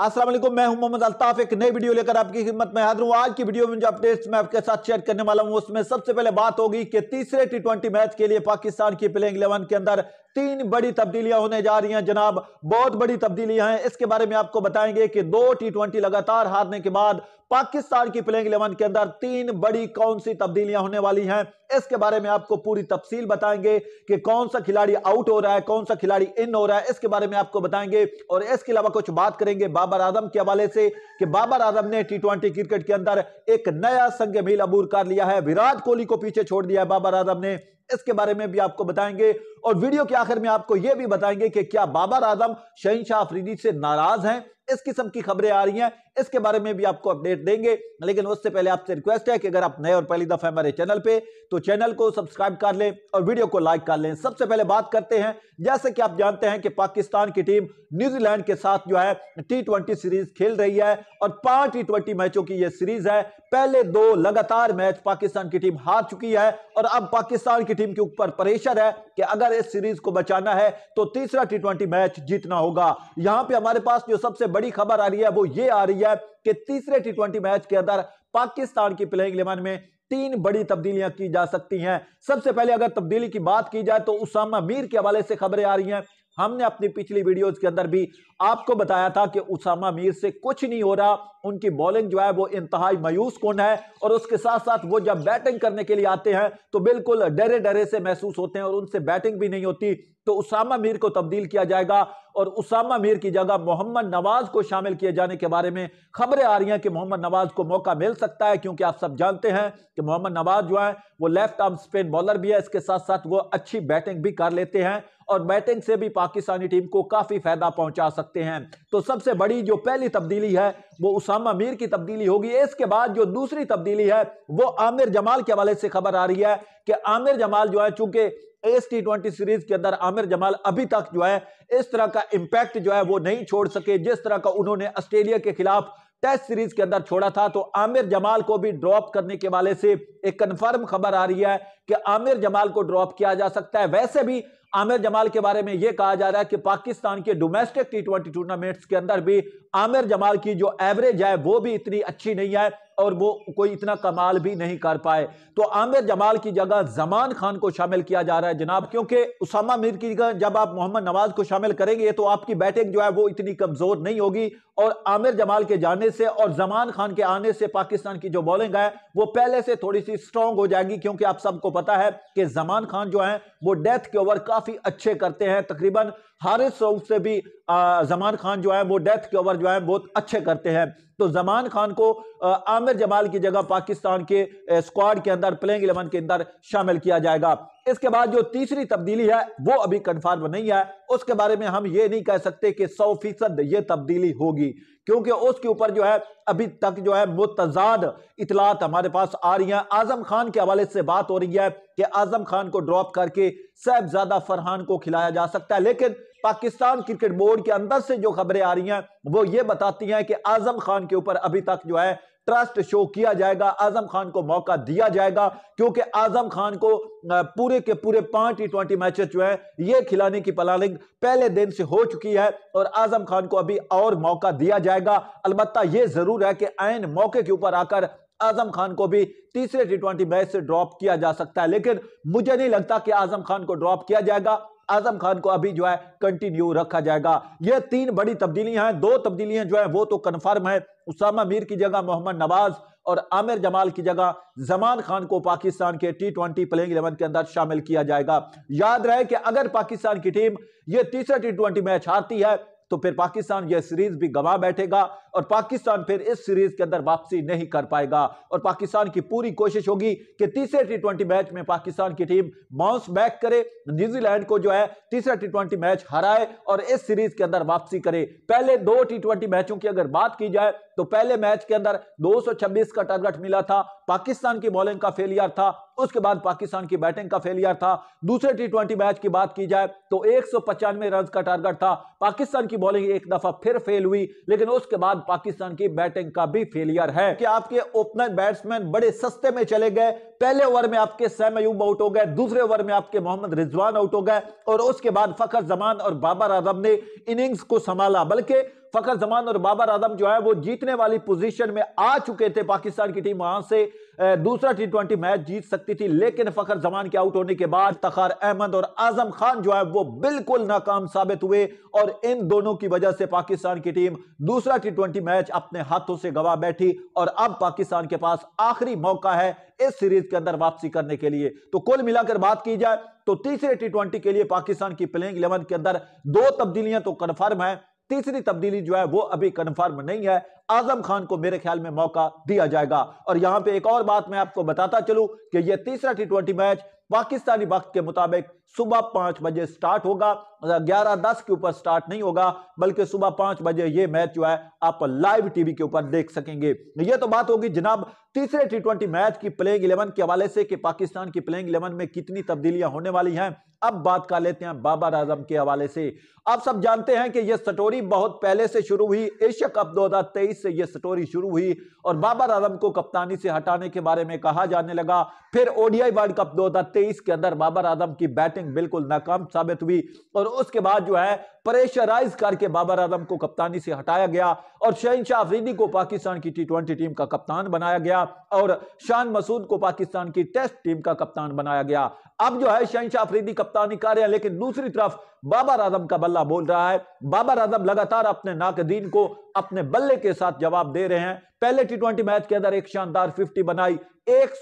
अस्सलाम वालेकुम मैं हूं मोहम्मद अल्ताफ एक नई वीडियो लेकर आपकी खिदमत में हाजिर हूं आज की वीडियो में जो अपडेट्स मैं आपके साथ शेयर करने वाला हूं उसमें सबसे पहले बात होगी कि तीसरे टी मैच के लिए पाकिस्तान की प्लेइंग इलेवन के अंदर तीन बड़ी तब्दीलियां होने जा रही हैं जनाब बहुत बड़ी तब्दीलियां हैं इसके बारे में आपको बताएंगे कि दो टी ट्वेंटी लगातार हारने के बाद पाकिस्तान की प्लेइंग इलेवन के अंदर तीन बड़ी कौन सी तब्दीलियां होने वाली हैं इसके बारे में आपको पूरी तफसील बताएंगे कि कौन सा खिलाड़ी आउट हो रहा है कौन सा खिलाड़ी इन हो रहा है इसके बारे में आपको बताएंगे और इसके अलावा कुछ बात करेंगे बाबर आजम के हवाले से कि बाबर आजम ने टी क्रिकेट के अंदर एक नया संग मील अबूर कर लिया है विराट कोहली को पीछे छोड़ दिया है बाबर आजम ने इसके बारे में भी आपको बताएंगे और वीडियो के आखिर में आपको यह भी बताएंगे कि क्या बाबर आजम शहनशाह अफरीदी से नाराज हैं इस किस्म की खबरें आ रही हैं इसके बारे में भी आपको अपडेट देंगे लेकिन उससे पहले आपसे रिक्वेस्ट है कि अगर आप नए और पहली दफा हमारे चैनल पे तो चैनल को सब्सक्राइब कर लें और वीडियो को लाइक कर लें सबसे पहले बात करते हैं जैसे कि आप जानते हैं कि पाकिस्तान की टीम न्यूजीलैंड के साथ जो है टी सीरीज खेल रही है और पांच टी मैचों की यह सीरीज है पहले दो लगातार मैच पाकिस्तान की टीम हार चुकी है और अब पाकिस्तान की टीम के ऊपर प्रेशर है कि अगर इस सीरीज को बचाना है तो तीसरा टी मैच जीतना होगा यहां पर हमारे पास जो सबसे बड़ी खबर आ रही है वो ये आ रही है दिया है कि तीसरे टी मैच के अंदर पाकिस्तान की प्लेइंग इलेवन में तीन बड़ी तब्दीलियां की जा सकती हैं सबसे पहले अगर तब्दीली की बात की जाए तो उसामा मीर के हवाले से खबरें आ रही हैं हमने अपनी पिछली वीडियोस के अंदर भी आपको बताया था कि उसामा मीर से कुछ नहीं हो रहा उनकी बॉलिंग जो है वो इंतहाई मायूस कौन है और उसके साथ साथ वो जब बैटिंग करने के लिए आते हैं तो बिल्कुल डरे डरे से महसूस होते हैं और उनसे बैटिंग भी नहीं होती तो उसामा मीर को तब्दील किया जाएगा और उसामा मीर की जगह मोहम्मद नवाज को शामिल किए जाने के बारे में खबरें आ रही हैं कि मोहम्मद नवाज को मौका मिल सकता है क्योंकि आप सब जानते हैं कि मोहम्मद नवाज जो है वो लेफ्ट आर्म स्पिन बॉलर भी है इसके साथ साथ वो अच्छी बैटिंग भी कर लेते हैं और बैटिंग से भी पाकिस्तानी टीम को काफी फायदा पहुंचा सकते हैं तो सबसे बड़ी जो पहली तब्दीली है वो उसामा मीर की तब्दीली होगी इसके बाद जो दूसरी तब्दीली है वो आमिर जमाल के हवाले से खबर आ रही है कि आमिर जमाल जो है चूंकि इस टी ट्वेंटी सीरीज के अंदर आमिर जमाल अभी तक जो है इस तरह का इंपैक्ट जो है वो नहीं छोड़ सके जिस तरह का उन्होंने ऑस्ट्रेलिया के खिलाफ टेस्ट सीरीज के अंदर छोड़ा था तो आमिर जमाल को भी ड्रॉप करने के वाले से एक कंफर्म खबर आ रही है कि आमिर जमाल को ड्रॉप किया जा सकता है वैसे भी आमिर जमाल के बारे में यह कहा जा रहा है कि पाकिस्तान के डोमेस्टिक टी ट्वेंटी टूर्नामेंट्स के अंदर भी आमिर जमाल की जो एवरेज है वो भी इतनी अच्छी नहीं है और वो कोई इतना कमाल भी नहीं कर पाए तो आमिर जमाल की जगह जमान खान को शामिल किया जा रहा है जनाब क्योंकि उसामा मीर की जगह जब आप मोहम्मद नवाज को शामिल करेंगे तो आपकी बैटिंग जो है वो इतनी कमजोर नहीं होगी और आमिर जमाल के जाने से और जमान खान के आने से पाकिस्तान की जो बॉलिंग है वो पहले से थोड़ी सी स्ट्रांग हो जाएगी क्योंकि आप सबको पता है कि जमान खान जो है वो डेथ के ओवर काफी काफी अच्छे करते हैं तकरीबन हारिस रऊ से भी जमान खान जो है वो डेथ के ओवर जो है बहुत अच्छे करते हैं तो जमान खान को आमिर जमाल की जगह पाकिस्तान के स्क्वाड के अंदर प्लेइंग इलेवन के अंदर शामिल किया जाएगा इसके बाद जो तीसरी तब्दीली है वो अभी कन्फर्म नहीं है उसके बारे में हम ये नहीं कह सकते कि सौ फीसद ये तब्दीली होगी क्योंकि उसके ऊपर जो है अभी तक जो है मुतजाद इतलात हमारे पास आ रही है आजम खान के हवाले से बात हो रही है कि आजम खान को ड्रॉप करके साहबजादा फरहान को खिलाया जा सकता है लेकिन पाकिस्तान क्रिकेट बोर्ड के अंदर से जो खबरें आ रही हैं वो ये बताती हैं कि आजम खान के ऊपर अभी तक जो है ट्रस्ट शो किया जाएगा आजम खान को मौका दिया जाएगा क्योंकि आजम खान को पूरे के पूरे पांच टी ट्वेंटी मैच जो है ये खिलाने की प्लानिंग पहले दिन से हो चुकी है और आजम खान को अभी और मौका दिया जाएगा अलबत्ता ये जरूर है कि आयन मौके के ऊपर आकर आजम खान को भी तीसरे टी मैच से ड्रॉप किया जा सकता है लेकिन मुझे नहीं लगता कि आजम खान को ड्रॉप किया जाएगा आजम खान को अभी जो है कंटिन्यू रखा जाएगा ये तीन बड़ी तब्दीलियां हैं दो तब्दीलियां जो है वो तो कन्फर्म है उसामा मीर की जगह मोहम्मद नवाज और आमिर जमाल की जगह जमान खान को पाकिस्तान के टी ट्वेंटी प्लेइंग इलेवन के अंदर शामिल किया जाएगा याद रहे कि अगर पाकिस्तान की टीम ये तीसरा टी ट्वेंटी मैच हारती है तो फिर पाकिस्तान यह सीरीज भी गवा बैठेगा और पाकिस्तान फिर इस सीरीज के अंदर वापसी नहीं कर पाएगा और पाकिस्तान की पूरी कोशिश होगी कि तीसरे टी मैच में पाकिस्तान की टीम बाउंस बैक करे न्यूजीलैंड को जो है तीसरा टी मैच हराए और इस सीरीज के अंदर वापसी करे पहले दो टी मैचों की अगर बात की जाए तो पहले मैच के अंदर 226 का टारगेट मिला था पाकिस्तान की बॉलिंग का फेलियर था उसके बाद पाकिस्तान की बैटिंग का फेलियर था दूसरे टी ट्वेंटी मैच की बात की जाए तो एक रन का टारगेट था पाकिस्तान की बॉलिंग एक दफा फिर फेल हुई लेकिन उसके बाद पाकिस्तान की बैटिंग का भी फेलियर है कि आपके ओपनर बैट्समैन बड़े सस्ते में चले गए पहले ओवर में आपके सैम अयूब आउट हो गए दूसरे ओवर में आपके मोहम्मद रिजवान आउट हो गए और उसके बाद फखर जमान और बाबर आजम ने इनिंग्स को संभाला बल्कि फखर जमान और बाबर आदम जो है वो जीतने वाली पोजीशन में आ चुके थे पाकिस्तान की टीम वहां से दूसरा टी ट्वेंटी मैच जीत सकती थी लेकिन फखर जमान के आउट होने के बाद तखार अहमद और आजम खान जो है वो बिल्कुल नाकाम साबित हुए और इन दोनों की वजह से पाकिस्तान की टीम दूसरा टी ट्वेंटी मैच अपने हाथों से गवा बैठी और अब पाकिस्तान के पास आखिरी मौका है इस सीरीज के अंदर वापसी करने के लिए तो कुल मिलाकर बात की जाए तो तीसरे टी ट्वेंटी के लिए पाकिस्तान की प्लेइंग इलेवन के अंदर दो तब्दीलियां तो कन्फर्म है तीसरी तब्दीली जो है वो अभी कन्फर्म नहीं है आजम खान को मेरे ख्याल में मौका दिया जाएगा और यहां पे एक और बात मैं आपको बताता चलूं कि यह तीसरा टी मैच पाकिस्तानी वक्त के मुताबिक सुबह पांच बजे स्टार्ट होगा मतलब ग्यारह दस के ऊपर स्टार्ट नहीं होगा बल्कि सुबह पांच बजे ये मैच जो है आप लाइव टीवी के ऊपर देख सकेंगे ये तो बात होगी जनाब तीसरे टी ट्वेंटी मैच की प्लेइंग इलेवन के हवाले से कि पाकिस्तान की प्लेइंग इलेवन में कितनी तब्दीलियां होने वाली हैं अब बात कर लेते हैं बाबर आजम के हवाले से आप सब जानते हैं कि यह स्टोरी बहुत पहले से शुरू हुई एशिया कप दो से यह स्टोरी शुरू हुई और बाबर आजम को कप्तानी से हटाने के बारे में कहा जाने लगा फिर ओडीआई वर्ल्ड कप दो के अंदर बाबर आजम की बैट बैटिंग बिल्कुल नाकाम साबित हुई और उसके बाद जो है प्रेशराइज करके बाबर आजम को कप्तानी से हटाया गया और शहनशाह अफरीदी को पाकिस्तान की टी ट्वेंटी टीम का कप्तान बनाया गया और शान मसूद को पाकिस्तान की टेस्ट टीम का कप्तान बनाया गया अब जो है शहनशाह अफरीदी कप्तानी कर रहे हैं लेकिन दूसरी तरफ बाबर आजम का बल्ला बोल रहा है बाबर आजम लगातार अपने नाकदीन को अपने बल्ले के साथ जवाब दे रहे हैं पहले टी ट्वेंटी मैच के अंदर एक शानदार फिफ्टी बनाई एक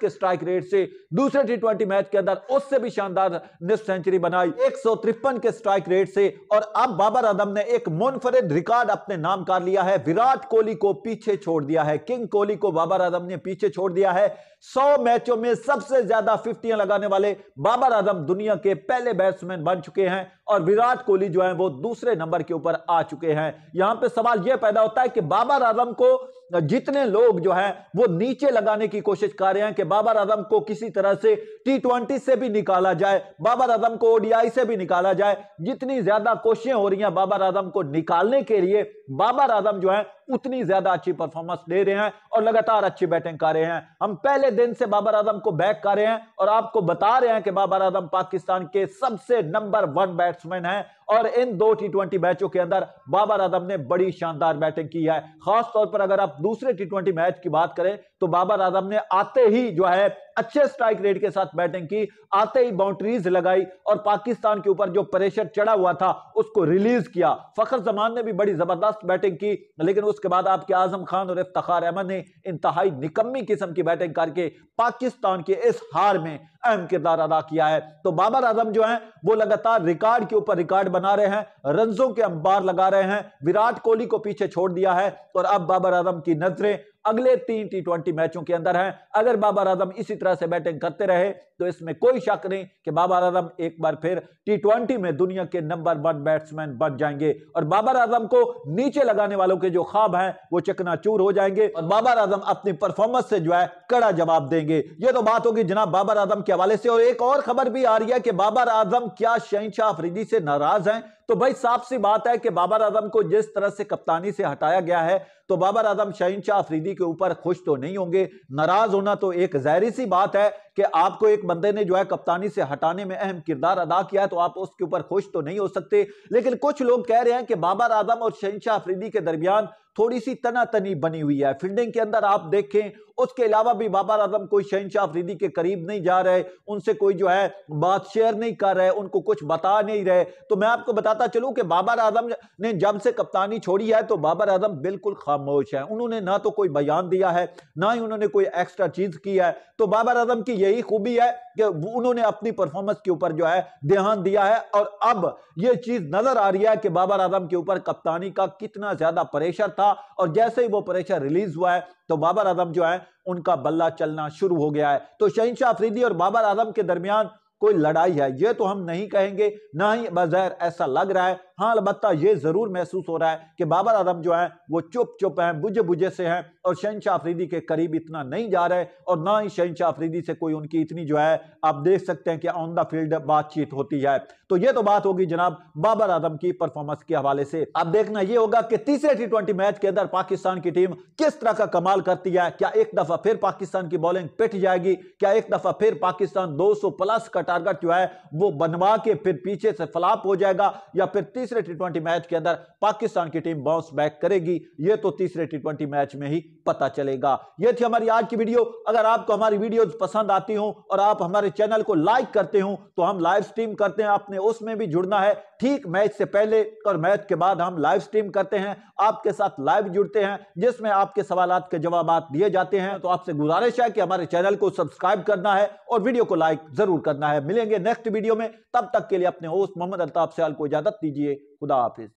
के स्ट्राइक रेट से दूसरे टी ट्वेंटी मैच के अंदर उससे भी शानदार सेंचुरी बनाई एक के स्ट्राइक रेट से से और अब बाबर आदम ने एक मुनफरद रिकॉर्ड अपने नाम कर लिया है विराट कोहली को पीछे छोड़ दिया है किंग कोहली को बाबर आदम ने पीछे छोड़ दिया है सौ मैचों में सबसे ज्यादा फिफ्टियां लगाने वाले बाबर आदम दुनिया के पहले बैट्समैन बन चुके हैं और विराट कोहली जो है वो दूसरे नंबर के ऊपर आ चुके हैं यहां पर सवाल यह पैदा होता है कि बाबर आदम को जितने लोग जो है वो नीचे लगाने की कोशिश कर रहे हैं कि बाबर आजम को किसी तरह से टी ट्वेंटी से भी निकाला जाए बाबर आजम को ओडीआई से भी निकाला जाए जितनी ज्यादा कोशिशें हो रही हैं बाबर आजम को निकालने के लिए बाबर आजम जो है उतनी ज्यादा अच्छी परफॉर्मेंस दे रहे हैं और लगातार अच्छी बैटिंग कर रहे हैं हम पहले दिन से बाबर आजम को बैक कर रहे हैं और आपको बता रहे हैं कि बाबर आजम पाकिस्तान के सबसे नंबर वन बैट्समैन है और इन दो टी ट्वेंटी मैचों के अंदर बाबर आजम ने बड़ी शानदार बैटिंग की है खासतौर पर अगर आप दूसरे टी ट्वेंटी मैच की बात करें तो बाबर आजम ने आते ही जो है अच्छे स्ट्राइक रेट के साथ बैटिंग की आते ही बाउंड्रीज लगाई और पाकिस्तान के ऊपर जो प्रेशर चढ़ा हुआ था उसको रिलीज किया फखर जमान ने भी बड़ी जबरदस्त बैटिंग की लेकिन उसके बाद आपके आजम खान और इफ्तार अहमद ने इंतहाई निकम्मी किस्म की बैटिंग करके पाकिस्तान के इस हार में अहम किरदार अदा किया है तो बाबर आजम जो है वो लगातार रिकॉर्ड के ऊपर रिकॉर्ड बना रहे हैं रनजों के अंबार लगा रहे हैं विराट कोहली को पीछे छोड़ दिया है और अब बाबर आजम की नजरें अगले तीन टी ट्वेंटी मैचों के अंदर हैं अगर बाबर आजम इसी तरह से बैटिंग करते रहे तो इसमें कोई शक नहीं कि बाबर आजम एक बार फिर टी ट्वेंटी में दुनिया के नंबर वन बैट्समैन बन जाएंगे और बाबर आजम को नीचे लगाने वालों के जो ख्वाब हैं वो चकनाचूर हो जाएंगे और बाबर आजम अपनी परफॉर्मेंस से जो है कड़ा जवाब देंगे ये तो बात होगी जनाब बाबर आजम के हवाले से और एक और खबर भी आ रही है कि बाबर आजम क्या शहनशाह अफरीदी से नाराज हैं तो भाई साफ सी बात है कि बाबर आजम को जिस तरह से कप्तानी से हटाया गया है तो बाबर आजम शहीन शाह अफरीदी के ऊपर खुश तो नहीं होंगे नाराज होना तो एक जहरी सी बात है कि आपको एक बंदे ने जो है कप्तानी से हटाने में अहम किरदार अदा किया है तो आप उसके ऊपर खुश तो नहीं हो सकते लेकिन कुछ लोग कह रहे हैं कि बाबर आजम और शहनशाह अफरीदी के दरमियान थोड़ी सी तनातनी बनी हुई है फील्डिंग के अंदर आप देखें उसके अलावा भी बाबर आजम कोई शहनशाह अफरीदी के करीब नहीं जा रहे उनसे कोई जो है बात शेयर नहीं कर रहे उनको कुछ बता नहीं रहे तो मैं आपको बताता चलूं कि बाबर आजम ने जब से कप्तानी छोड़ी है तो बाबर आजम बिल्कुल खामोश है उन्होंने ना तो कोई बयान दिया है ना ही उन्होंने कोई एक्स्ट्रा चीज की है तो बाबर आजम की ये यही खूबी है कि उन्होंने अपनी परफॉर्मेंस के ऊपर जो है ध्यान दिया है और अब यह चीज नजर आ रही है कि बाबर आजम के ऊपर कप्तानी का कितना ज्यादा प्रेशर था और जैसे ही वो प्रेशर रिलीज हुआ है तो बाबर आजम जो है उनका बल्ला चलना शुरू हो गया है तो शहनशाह अफरीदी और बाबर आजम के दरमियान कोई लड़ाई है ये तो हम नहीं कहेंगे ना ही बजैर ऐसा लग रहा है हाँ अलबत् ये ज़रूर महसूस हो रहा है कि बाबर आजम जो है वो चुप चुप हैं बुझे बुझे से हैं और शहनशाह अफरीदी के करीब इतना नहीं जा रहे और ना ही शहनशाह अफरीदी से कोई उनकी इतनी जो है आप देख सकते हैं कि ऑन द फील्ड बातचीत होती है तो ये तो बात होगी जनाब बाबर आजम की परफॉर्मेंस के हवाले से अब देखना यह होगा कि तीसरे टी मैच के अंदर पाकिस्तान की टीम किस तरह का कमाल करती है क्या एक दफा फिर पाकिस्तान की बॉलिंग पिट जाएगी क्या एक दफा फिर पाकिस्तान दो प्लस का टारगेट जो है वो बनवा के फिर पीछे से फ्लाप हो जाएगा या फिर तीसरे तीसरे टी मैच के अंदर पाकिस्तान की टीम बाउंस बैक करेगी ये तो तीसरे टी मैच में ही पता चलेगा ये थी हमारी आज की वीडियो अगर आपको हमारी वीडियो पसंद आती हो और आप हमारे चैनल को लाइक करते हो तो हम लाइव स्ट्रीम करते हैं आपने उसमें भी जुड़ना है ठीक मैच से पहले और मैच के बाद हम लाइव स्ट्रीम करते हैं आपके साथ लाइव जुड़ते हैं जिसमें आपके सवाल के जवाब दिए जाते हैं तो आपसे गुजारिश है कि हमारे चैनल को सब्सक्राइब करना है और वीडियो को लाइक जरूर करना है मिलेंगे नेक्स्ट वीडियो में तब तक के लिए अपने होस्ट मोहम्मद अल्ताफ सयाल को इजाजत दीजिए खुदा हाफिज़